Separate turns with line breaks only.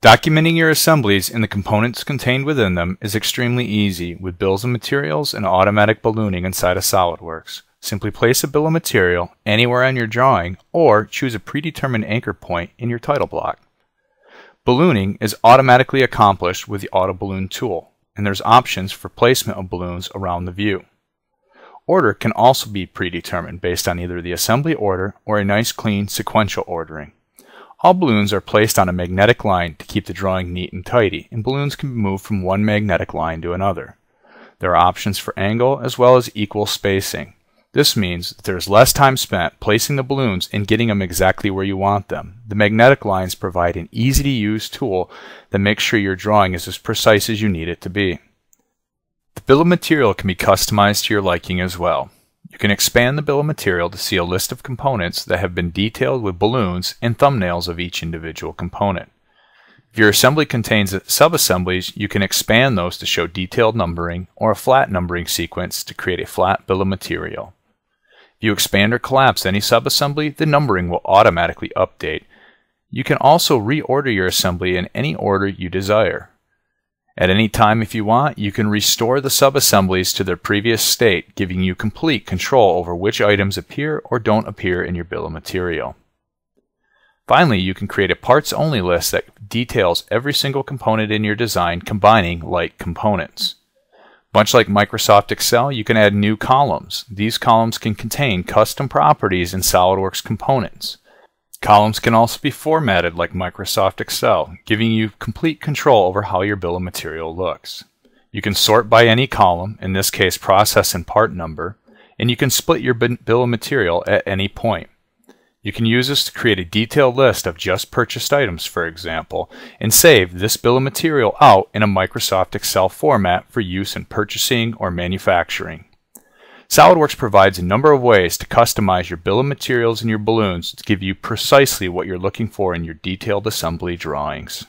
Documenting your assemblies and the components contained within them is extremely easy with bills of materials and automatic ballooning inside of SOLIDWORKS. Simply place a bill of material anywhere on your drawing or choose a predetermined anchor point in your title block. Ballooning is automatically accomplished with the Auto Balloon tool, and there's options for placement of balloons around the view. Order can also be predetermined based on either the assembly order or a nice clean sequential ordering. All balloons are placed on a magnetic line to keep the drawing neat and tidy, and balloons can be moved from one magnetic line to another. There are options for angle as well as equal spacing. This means that there is less time spent placing the balloons and getting them exactly where you want them. The magnetic lines provide an easy to use tool that makes sure your drawing is as precise as you need it to be. The bill of material can be customized to your liking as well. You can expand the bill of material to see a list of components that have been detailed with balloons and thumbnails of each individual component. If your assembly contains subassemblies, you can expand those to show detailed numbering or a flat numbering sequence to create a flat bill of material. If you expand or collapse any subassembly, the numbering will automatically update. You can also reorder your assembly in any order you desire. At any time if you want, you can restore the subassemblies to their previous state, giving you complete control over which items appear or don't appear in your bill of material. Finally, you can create a parts-only list that details every single component in your design combining like components. Much like Microsoft Excel, you can add new columns. These columns can contain custom properties in SOLIDWORKS components. Columns can also be formatted like Microsoft Excel, giving you complete control over how your bill of material looks. You can sort by any column, in this case process and part number, and you can split your bill of material at any point. You can use this to create a detailed list of just purchased items, for example, and save this bill of material out in a Microsoft Excel format for use in purchasing or manufacturing. SolidWorks provides a number of ways to customize your bill of materials and your balloons to give you precisely what you're looking for in your detailed assembly drawings.